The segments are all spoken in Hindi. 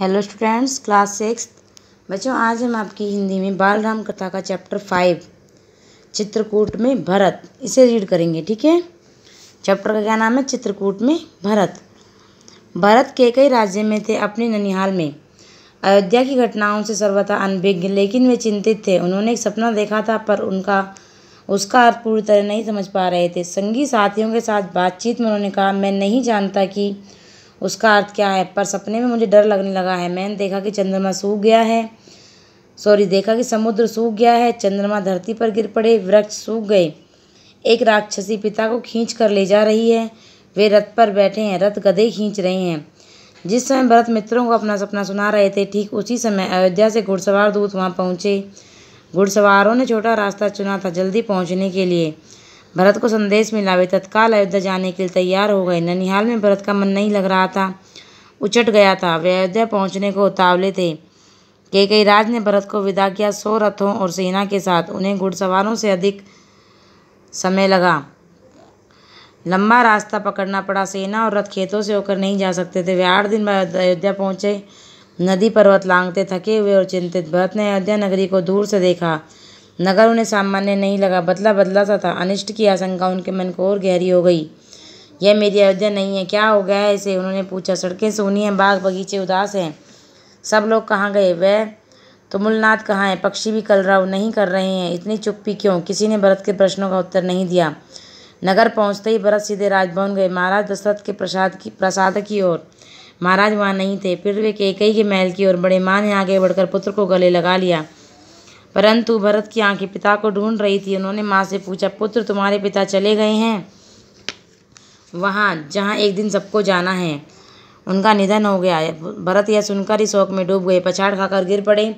हेलो स्टूडेंट्स क्लास सिक्स बच्चों आज हम आपकी हिंदी में बाल राम कथा का चैप्टर फाइव चित्रकूट में भरत इसे रीड करेंगे ठीक है चैप्टर का क्या नाम है चित्रकूट में भरत भरत के कई राज्य में थे अपने ननिहाल में अयोध्या की घटनाओं से सर्वथा अनभिज्ञ लेकिन वे चिंतित थे उन्होंने एक सपना देखा था पर उनका उसका अर्थ पूरी तरह नहीं समझ पा रहे थे संगी साथियों के साथ बातचीत में उन्होंने कहा मैं नहीं जानता कि उसका अर्थ क्या है पर सपने में मुझे डर लगने लगा है मैंने देखा कि चंद्रमा सूख गया है सॉरी देखा कि समुद्र सूख गया है चंद्रमा धरती पर गिर पड़े वृक्ष सूख गए एक राक्षसी पिता को खींच कर ले जा रही है वे रथ पर बैठे हैं रथ गधे खींच रहे हैं जिस समय भरत मित्रों को अपना सपना सुना रहे थे ठीक उसी समय अयोध्या से घुड़सवार दूत वहाँ पहुँचे घुड़सवारों ने छोटा रास्ता चुना था जल्दी पहुँचने के लिए भरत को संदेश मिला वे तत्काल अयोध्या जाने के लिए तैयार हो गए ननिहाल में भरत का मन नहीं लग रहा था उचट गया था वे अयोध्या पहुंचने को उतावले थे के कई राज ने भरत को विदा किया सौ रथों और सेना के साथ उन्हें घुड़सवारों से अधिक समय लगा लंबा रास्ता पकड़ना पड़ा सेना और रथ खेतों से होकर नहीं जा सकते थे वे आठ दिन बाद अयोध्या पहुंचे नदी पर्वत लांगते थके हुए और चिंतित भरत ने अयोध्या नगरी को दूर से देखा नगर उन्हें सामान्य नहीं लगा बदला बदला सा था अनिष्ट की आशंका उनके मन को और गहरी हो गई यह मेरी अयोध्या नहीं है क्या हो गया है इसे उन्होंने पूछा सड़कें सोनी हैं बाग बगीचे उदास हैं सब लोग कहाँ गए वह तुमुलनाथ कहाँ है पक्षी भी कलराव नहीं कर रहे हैं इतनी चुप्पी क्यों किसी ने भरत के प्रश्नों का उत्तर नहीं दिया नगर पहुँचते ही भरत सीधे राजभवन गए महाराज दशरथ के प्रसाद की प्रसाद की ओर महाराज वहाँ नहीं थे फिर वे केकई के महल की ओर बड़े माँ ने आगे बढ़कर पुत्र को गले लगा लिया परंतु भरत की आंखें पिता को ढूंढ रही थी उन्होंने माँ से पूछा पुत्र तुम्हारे पिता चले गए हैं वहाँ जहाँ एक दिन सबको जाना है उनका निधन हो गया भरत यह सुनकर ही शौक में डूब गए पछाड़ खाकर गिर पड़े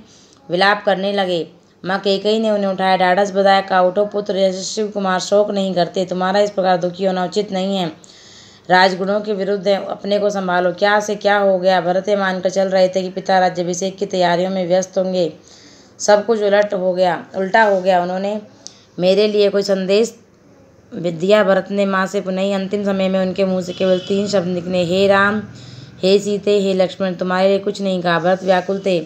विलाप करने लगे माँ केकई ने उन्हें उठाया ढाढ़स बधाया कहा उठो पुत्र यशस्वी कुमार शोक नहीं करते तुम्हारा इस प्रकार दुखी होना उचित नहीं है राजगुणों के विरुद्ध अपने को संभालो क्या से क्या हो गया भरत मानकर चल रहे थे कि पिता राज्यभिषेक की तैयारियों में व्यस्त होंगे सब कुछ उलट हो गया उल्टा हो गया उन्होंने मेरे लिए कोई संदेश विद्या भरत ने माँ से नहीं अंतिम समय में उनके मुंह से केवल तीन शब्द निकले हे राम हे सीते हे लक्ष्मण तुम्हारे लिए कुछ नहीं कहा भरत व्याकुल थे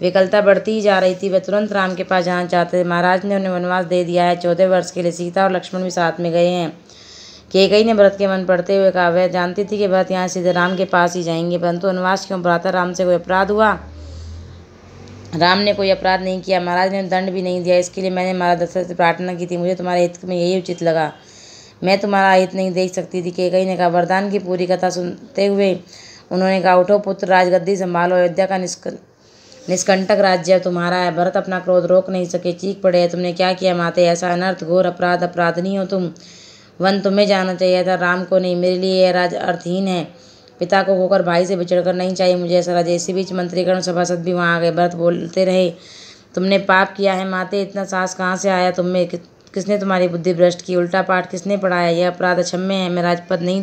विकलता बढ़ती ही जा रही थी वह तुरंत राम के पास जाना चाहते थे महाराज ने उन्हें वनवास दे दिया है चौदह वर्ष के लिए सीता और लक्ष्मण भी साथ में गए हैं केकई ने भरत के मन पढ़ते हुए कहा वह जानती थी कि भरत यहाँ सीधे राम के पास ही जाएंगे परंतु वनवास क्यों प्रातः राम से कोई अपराध हुआ राम ने कोई अपराध नहीं किया महाराज ने दंड भी नहीं दिया इसके लिए मैंने महाराज दशरथ से प्रार्थना की थी मुझे तुम्हारे हित में यही उचित लगा मैं तुम्हारा हित नहीं देख सकती थी केकई ने कहा वरदान की पूरी कथा सुनते हुए उन्होंने कहा उठो पुत्र राजगद्दी संभालो अयोध्या का निष्क निष्कंटक राज्य तुम्हारा है भरत अपना क्रोध रोक नहीं सके चीख पड़े तुमने क्या किया माते ऐसा अनर्थ घोर अपराध अपराध नहीं हो तुम वन तुम्हें जाना चाहिए था राम को नहीं मेरे लिए यह राज अर्थहीन है पिता को खोकर भाई से बिछड़कर नहीं चाहिए मुझे ऐसा राज इसी बीच मंत्रीगण सभासद भी वहाँ आ गए भरत बोलते रहे तुमने पाप किया है माते इतना साहस कहाँ से आया तुम्हें कि, किसने तुम्हारी बुद्धि भ्रष्ट की उल्टा पाठ किसने पढ़ाया यह अपराध अक्षम्य है मैं राजपद नहीं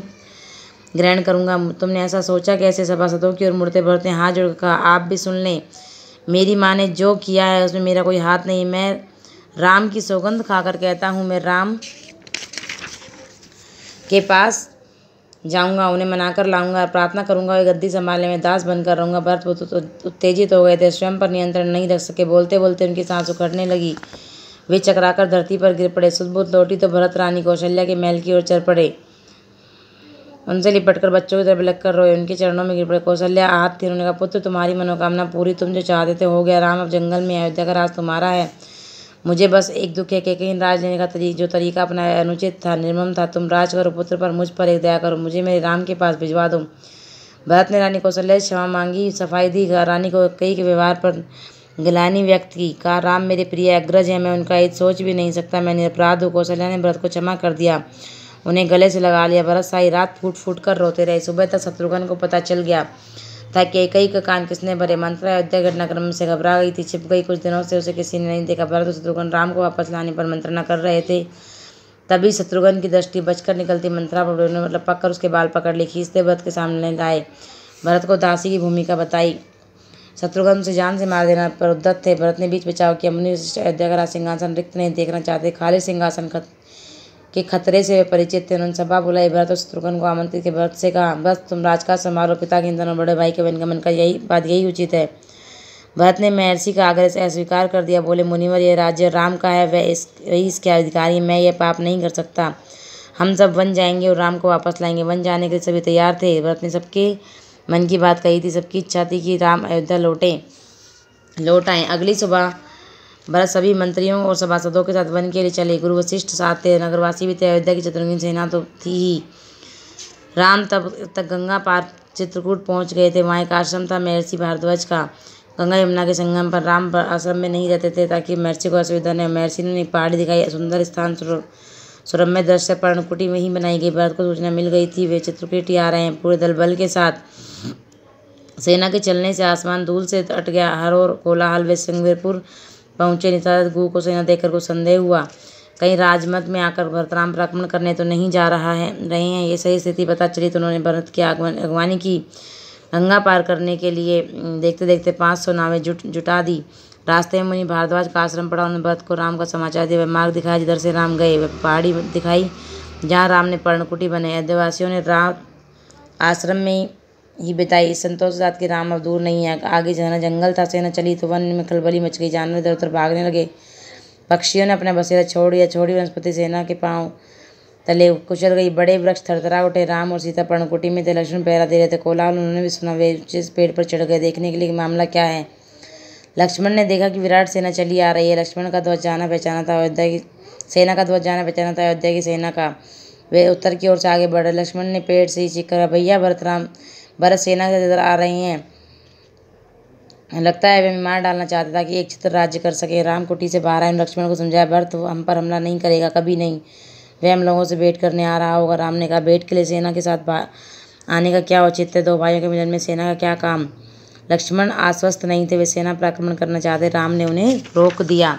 ग्रहण करूँगा तुमने ऐसा सोचा कैसे सभासदों की ओर मुड़ते भरते हाथ जोड़ कहा आप भी सुन लें मेरी माँ ने जो किया है उसमें मेरा कोई हाथ नहीं मैं राम की सौगंध खाकर कहता हूँ मैं राम के पास जाऊँगा उन्हें मना कर प्रार्थना करूंगा वे गद्दी संभालने में दास बनकर रहूंगा भरत तो उत्तेजित हो गए थे स्वयं पर नियंत्रण नहीं रख सके बोलते बोलते उनकी सांस उखड़ने लगी वे चकराकर धरती पर गिर पड़े सुदबुद्ध लौटी तो भरत रानी कौशल्या के महल की ओर चल पड़े उनसे लिपटकर बच्चों की तरफ लग कर रोए उनके चरणों में गिर पड़े कौशल्या हाथ थी उन्होंने कहा पुत्र तुम्हारी मनोकामना पूरी तुम जो चाहते थे हो गया राम अब जंगल में अयोध्या का राज तुम्हारा है मुझे बस एक दुख है कि कहीं राज देने का तरी, जो तरीका अपनाया अनुचित था निर्मम था तुम राज करो पुत्र पर मुझ पर एक दया करो मुझे मेरे राम के पास भिजवा दो भरत ने रानी कौशल्या क्षमा मांगी सफाई दी रानी को कई के व्यवहार पर गिलानी व्यक्त की कहा राम मेरे प्रिय अग्रज हैं मैं उनका हित सोच भी नहीं सकता मैंने अपराध हूँ कौशल्या ने भरत को क्षमा कर दिया उन्हें गले से लगा लिया भरत सारी रात फूट फूट कर रोते रहे सुबह तक शत्रुघ्न को पता चल गया था कि कई का कान किसने भरे मंत्रा अयोध्या घटनाक्रम से घबरा गई थी छिप गई कुछ दिनों से उसे किसी ने नहीं देखा परंतु शत्रुघ्न राम को वापस लाने पर मंत्रणा कर रहे थे तभी शत्रुघ्न की दृष्टि बचकर निकलती मंत्रा पर मतलब पककर उसके बाल पकड़ ली खींचते भरत के सामने लाए भरत को दासी की भूमिका बताई शत्रुघ्न से जान से मार देना पर उद्धत थे भरत ने बीच बचाव किया मुनि अयोध्या का सिंहासन रिक्त नहीं देखना चाहते खाली सिंहासन के खतरे से वे परिचित थे उन्होंने सभा बुलाई भरत और शत्रुघ्न को आमंत्रित किया भरत से कहा बस तुम का समारोह पिता के इंधन और बड़े भाई के वनगमन का यही बात यही उचित है भरत ने महर्षि का आग्रह से अस्वीकार कर दिया बोले मुनिवर यह राज्य राम का है वह इस वही इसके अधिकारी मैं ये पाप नहीं कर सकता हम सब वन जाएंगे और राम को वापस लाएंगे वन जाने के लिए सभी तैयार थे भरत ने सबके मन की बात कही थी सबकी इच्छा थी कि राम अयोध्या लौटे लौट आए अगली सुबह भरत सभी मंत्रियों और सभासदों के साथ वन के लिए चले गुरु वशिष्ठ साथ थे नगरवासी भी थे अयोध्या की चतुर्गी सेना तो थी ही राम तब तक गंगा पार चित्रकूट पहुंच गए थे वहाँ एक आश्रम था महर्षि भारद्वाज का गंगा यमुना के संगम पर राम आश्रम में नहीं रहते थे ताकि महर्षि को असुविधा न महर्षि ने एक पहाड़ी दिखाई सुंदर स्थान सुरम्य दृश्य पर्णकुटी में ही बनाई गई भारत को सूचना मिल गई थी वे चित्रकूट ही आ रहे हैं पूरे दलबल के साथ सेना के चलने से आसमान धूल से अट गया हर और कोलाहल वे सिंगरपुर पहुँचे निशाद गु को सेना देखकर को संदेह हुआ कहीं राजमत में आकर भरतराम पर आक्रमण करने तो नहीं जा रहा है रहे हैं ये सही स्थिति पता चली तो उन्होंने भरत की आगमन अगवानी की गंगा पार करने के लिए देखते देखते पाँच सौ नावें जुट जुटा दी रास्ते में मुनि भारद्वाज का आश्रम पड़ा उन्होंने भरत को राम का समाचार दिया वह मार्ग दिखाया जिधर से राम गए वह पहाड़ी दिखाई जहाँ राम ने पर्णकुटी बनाई आदिवासियों ने राम आश्रम में ही बिताई संतोष साथ के राम अब दूर नहीं है आगे जाना जंगल था सेना चली तो वन में खलबली मच गई जानवर इधर उधर भागने लगे पक्षियों ने अपना बसेरा छोड़ दिया छोड़ी वनस्पति सेना के पाँव तले कुचल गई बड़े वृक्ष थरथरा उठे राम और सीता पर्णकुटी में थे लक्ष्मण पहरा दे रहे थे कोलाहल उन्होंने भी सुना वे जिस पेड़ पर चढ़ गए देखने के लिए मामला क्या है लक्ष्मण ने देखा कि विराट सेना चली आ रही है लक्ष्मण का ध्वज जाना पहचाना था अयोध्या की सेना का ध्वज जाना पहचाना था अयोध्या की सेना का वे उत्तर की ओर से आगे बढ़े लक्ष्मण ने पेड़ से ही चीख कर भैया भरतराम भारत सेना से नजर आ रही हैं लगता है वे मार डालना चाहते था कि एक चित्र राज्य कर सके राम कुटी से बाहर आए लक्ष्मण को समझाया भरत हम पर हमला नहीं करेगा कभी नहीं वह हम लोगों से भेंट करने आ रहा होगा राम ने कहा भेंट के लिए सेना के साथ आने का क्या औचित्य दो भाइयों के मिलन में सेना का क्या काम लक्ष्मण आश्वस्त नहीं थे वे सेना पर आक्रमण करना चाहते राम ने उन्हें रोक दिया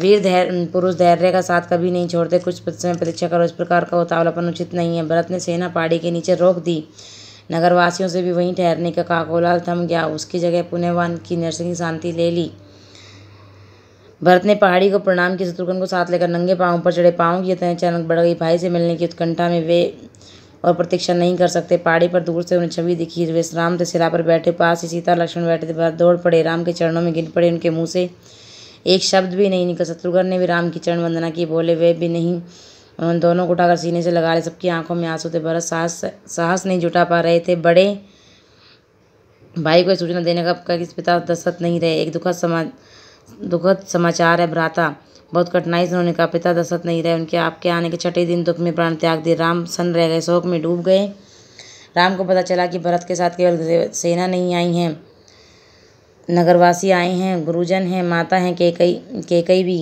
वीर धैर्य पुरुष धैर्य का साथ कभी नहीं छोड़ते कुछ समय प्रतीक्षा करो इस प्रकार का उतावलापन उचित नहीं है भरत ने सेना पहाड़ी के नीचे रोक दी नगरवासियों से भी वहीं ठहरने का काकोलाल थम गया उसकी जगह पुण्यवान की नरसिंह शांति ले ली भरत ने पहाड़ी को प्रणाम किया शत्रुघ्न को साथ लेकर नंगे पाँव पर चढ़े पाँव की तय अचानक बढ़ गई भाई से मिलने की उत्कंठा में वे और प्रतीक्षा नहीं कर सकते पहाड़ी पर दूर से उन्हें छवि दिखी वे राम थे सिरा पर बैठे पास ही सीता लक्ष्मण बैठे थे भरत दौड़ पड़े राम के चरणों में गिर पड़े उनके मुँह से एक शब्द भी नहीं निकल शत्रुघ्न ने भी राम की चरण वंदना की बोले वे भी नहीं उन्होंने दोनों को उठाकर सीने से लगा ले सबकी आंखों में आंसू थे भरत साहस साहस नहीं जुटा पा रहे थे बड़े भाई को सूचना देने का किस पिता दस्त नहीं रहे एक दुखद समा दुखद समाचार है भ्राता बहुत कठिनाई से उन्होंने कहा पिता दस्त नहीं रहे उनके आपके आने के छठे दिन दुख में प्राण त्याग दिए राम सन रह गए शोक में डूब गए राम को पता चला कि भरत के साथ केवल सेना नहीं आई है नगरवासी आए हैं गुरुजन हैं माता हैं केकई केकई भी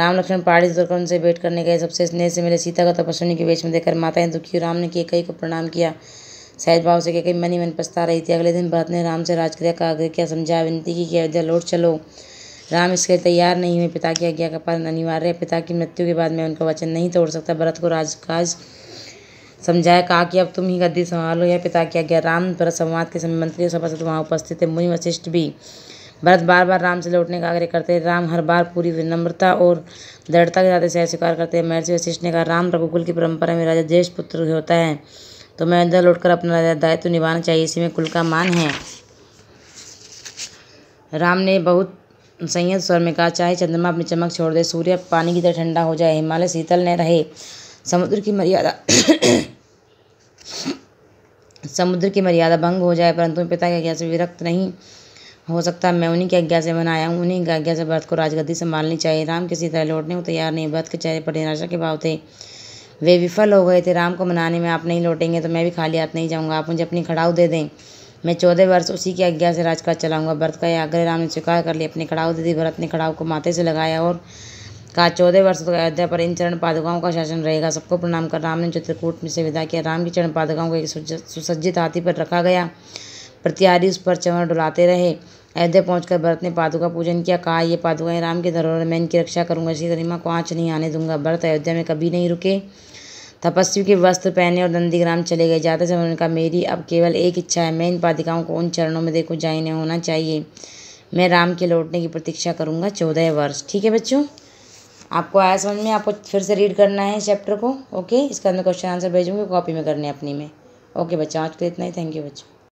राम लक्ष्मण पहाड़ी से उनसे भेंट करने गए सबसे स्नेह से मिले सीता का तपस्वनी के वेश में देखकर माता ने दुखी राम ने कई को प्रणाम किया सहज भाव से केकई मन ही मन पछता रही थी अगले दिन भरत ने राम से राजक्रिया का आग्रह किया समझा विनती की कि अयोध्या लौट चलो राम इसके लिए तैयार नहीं हुए पिता की आज्ञा का पालन अनिवार्य है पिता की मृत्यु के बाद मैं उनका वचन नहीं तोड़ सकता भरत को राजकाज समझाया कहा कि अब तुम ही गद्दी संभालो या पिता की आज्ञा राम भरत संवाद के समय मंत्री सभा वहाँ उपस्थित थे मुनि वशिष्ठ भी भरत बार बार राम से लौटने का आग्रह करते राम हर बार पूरी विनम्रता और दृढ़ता के साथ इसे स्वीकार करते हैं महर्षि वशिष्ठ ने कहा राम रघुकुल की परंपरा में राजा ज्येष्ठ पुत्र होता है तो मैं अंदर लौटकर अपना राजा दायित्व निभाना चाहिए इसी में कुल का मान है राम ने बहुत संयत स्वर में कहा चाहे चंद्रमा अपनी चमक छोड़ दे सूर्य पानी की तरह ठंडा हो जाए हिमालय शीतल न रहे समुद्र की मर्यादा समुद्र की मर्यादा भंग हो जाए परंतु पिता के ज्ञान से विरक्त नहीं हो सकता है मैं उन्हीं की आज्ञा से बनाया हूँ उन्हीं की आज्ञा से भरत को राजगद्दी संभालनी चाहिए राम किसी तरह लौटने को तैयार नहीं भरत के चेहरे पर निराशा के भाव थे वे विफल हो गए थे राम को मनाने में आप नहीं लौटेंगे तो मैं भी खाली हाथ नहीं जाऊँगा आप मुझे अपनी खड़ाऊ दे दें मैं चौदह वर्ष उसी की आज्ञा से राजकाज चलाऊंगा भरत का यह आग्रह राम ने स्वीकार कर लिया अपनी खड़ाऊ दे दी भरत ने खड़ाऊ को माथे से लगाया और कहा चौदह वर्ष तो अयोध्या पर इन चरण पादुकाओं का शासन रहेगा सबको प्रणाम कर राम ने चित्रकूट में से विदा किया राम की चरण पादुकाओं को एक सुसज्जित हाथी पर रखा गया प्रत्यारी उस पर चवर डुलाते रहे अयोध्या पहुंचकर भरत ने पादुका पूजन किया कहा ये पादुका राम के धरोहर मैं इनकी रक्षा करूंगा श्री गरिमा को आँच नहीं आने दूंगा भरत अयोध्या में कभी नहीं रुके तपस्वी के वस्त्र पहने और नंदीग्राम चले गए जाते समय उन्होंने कहा मेरी अब केवल एक इच्छा है मैं इन पादिकाओं को उन चरणों में देखूँ जहाँ इन्हें होना चाहिए मैं राम के लौटने की प्रतीक्षा करूँगा चौदह वर्ष ठीक है बच्चों आपको आया समझ में आपको फिर से रीड करना है चैप्टर को ओके इसका मैं क्वेश्चन आंसर भेजूँगी कॉपी में करने अपनी में ओके बच्चों आज के इतना ही थैंक यू बच्चों